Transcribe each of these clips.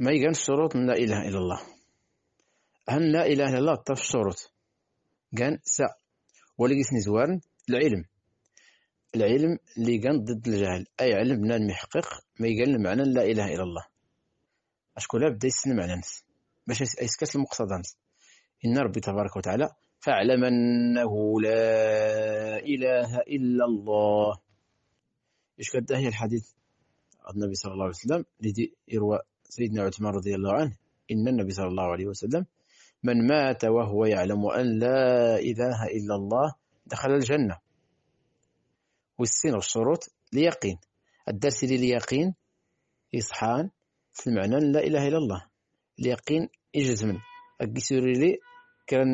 ما يقال الشروط من لا إله إلا الله هل لا إله إلا الله طف الشروط كان سا ولقيت نزوارن العلم العلم اللي كان ضد الجهل أي علم بنان محقق ما يقال معنى لا إله إلا الله أشكون بدا يسلم على نفس باش يسكت المقتضى نفس إن ربي تبارك وتعالى فاعلم أنه لا إله إلا الله إيش كده هي الحديث النبي صلى الله عليه وسلم اللي يروى سيدنا عثمان رضي الله عنه إن النبي صلى الله عليه وسلم من مات وهو يعلم أن لا إله إلا الله دخل الجنة والسين والشروط ليقين الدرس ديال اليقين إصحان في المعنى لا إله إلا الله اليقين إجزم أكسر لي كان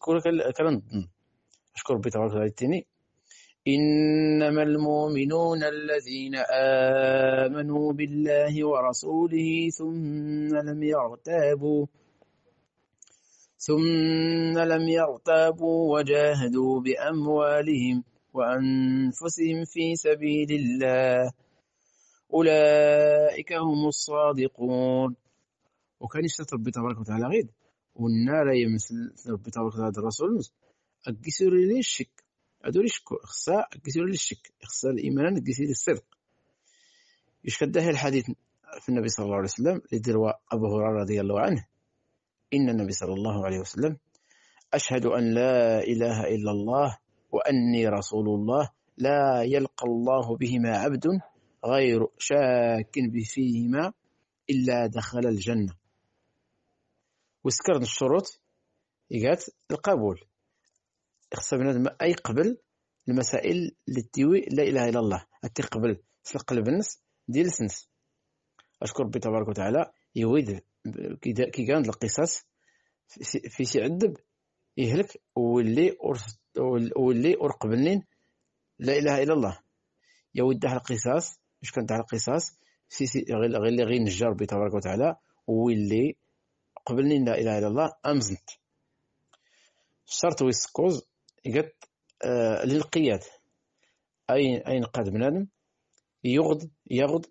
كان كان أشكر ربي تبارك وتعالى إنما المؤمنون الذين آمنوا بالله ورسوله ثم لم يرتابوا ثم لم يرتابوا وجاهدوا بأموالهم وأنفسهم في سبيل الله أولئك هم الصادقون وكان يشتت ربي تبارك وتعالى غيد والنار يمثل ربي تبارك وتعالى الرسول أكسر لي الشك هادو هذول شكون خصها كيسير للشك خصها الايمان كيسير الصدق اش كداه الحديث في النبي صلى الله عليه وسلم لدروا ابو هريره رضي الله عنه ان النبي صلى الله عليه وسلم اشهد ان لا اله الا الله واني رسول الله لا يلقى الله بهما عبد غير شاك فيهما الا دخل الجنه وسكر الشروط يقات القبول خص بنادم اي قبل المسائل اللي تيوي لا اله الا الله قبل في القلب النس ديال السنس اشكر ربي تبارك وتعالى يويد كي كان القصص في شي عذب يهلك واللي واللي ورقبلين لا اله الا الله يا داح القصاص مش كان داح القصاص سي سي غير غير غير نجى ربي تبارك وتعالى واللي قبلني لا اله الا الله امزنت شرط ويسكوز قد آه، للقياد أين أين قاد بنادم يغض يغض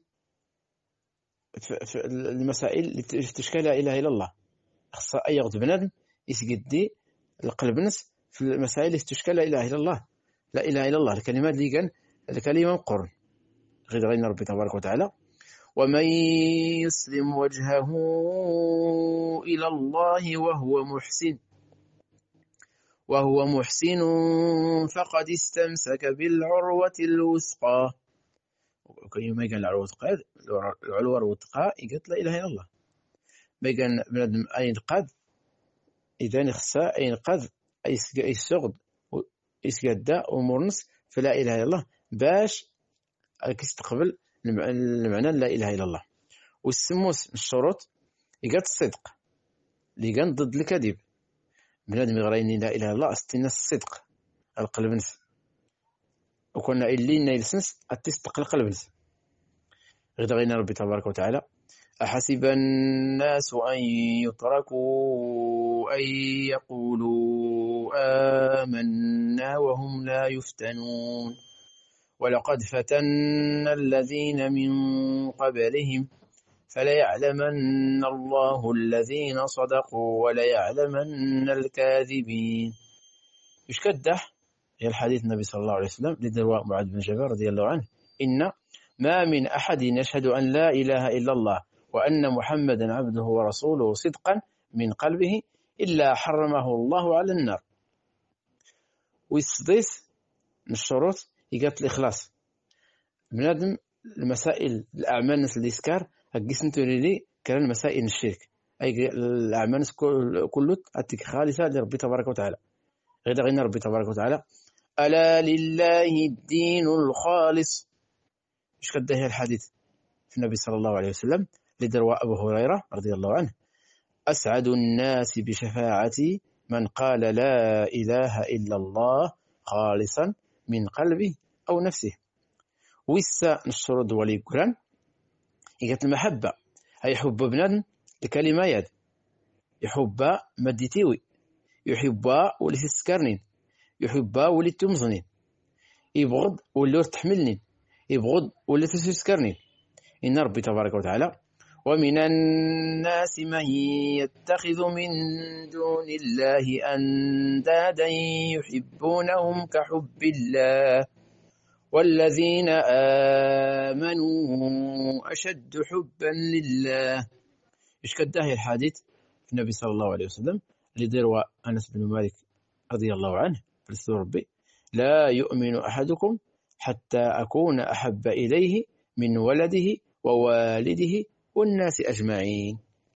في المسائل اللي تشكى لا إله إلا الله خص أي غض بنادم يسقدي القلب نس في المسائل اللي تشكى لا إله إلا الله لا إله إلا الله الكلمات اللي كان الكلمة مقرن غير غير ربي تبارك وتعالى ومن يسلم وجهه إلى الله وهو محسن وهو محسن فقد استمسك بالعروة الوثقى ما يقال العروة الوثقى العروة الوثقى قالت لا إله إلا الله ما قال بنادم ينقذ إذا يخصها ينقذ يسغد يسقدا ومرنس فلا إله إلا الله باش كيستقبل المعنى لا إله إلا الله والسموس الشروط قالت الصدق اللي كان ضد الكذب بنادم يغريني لا اله الا الله استينا الصدق القلب نس وكنا اللي نيلسنس اتستق القلب نس غدا غينا ربي تبارك وتعالى أحسب الناس أن يتركوا أن يقولوا آمنا وهم لا يفتنون ولقد فتنا الذين من قبلهم فليعلمن الله الذين صدقوا وليعلمن الكاذبين مش كده هي الحديث النبي صلى الله عليه وسلم لدواء معاذ بن جبل رضي الله عنه إن ما من أحد يشهد أن لا إله إلا الله وأن محمدا عبده ورسوله صدقا من قلبه إلا حرمه الله على النار ويصديس من الشروط يقات الإخلاص بنادم المسائل الأعمال نسل الإسكار لي كان مسائل الشرك اي الاعمال كلها اتك خالصه لربي تبارك وتعالى غير غير ربي تبارك وتعالى الا لله الدين الخالص اش كدهي الحديث في النبي صلى الله عليه وسلم اللي دروا ابو هريره رضي الله عنه اسعد الناس بشفاعتي من قال لا اله الا الله خالصا من قلبه او نفسه ويسا نشرد ولي قالت المحبة هي حب بنادم الكلمة يد يحب مديتيوي يحب ولي تسكرني يحب ولي تمزني يبغض ولي تحملني يبغض ولي تسكرني إن ربي تبارك وتعالى ومن الناس من يتخذ من دون الله أندادا يحبونهم كحب الله والذين آمنوا أشد حبا لله إيش هي الحديث النبي صلى الله عليه وسلم اللي دروا أنس بن مالك رضي الله عنه رسول ربي لا يؤمن أحدكم حتى أكون أحب إليه من ولده ووالده والناس أجمعين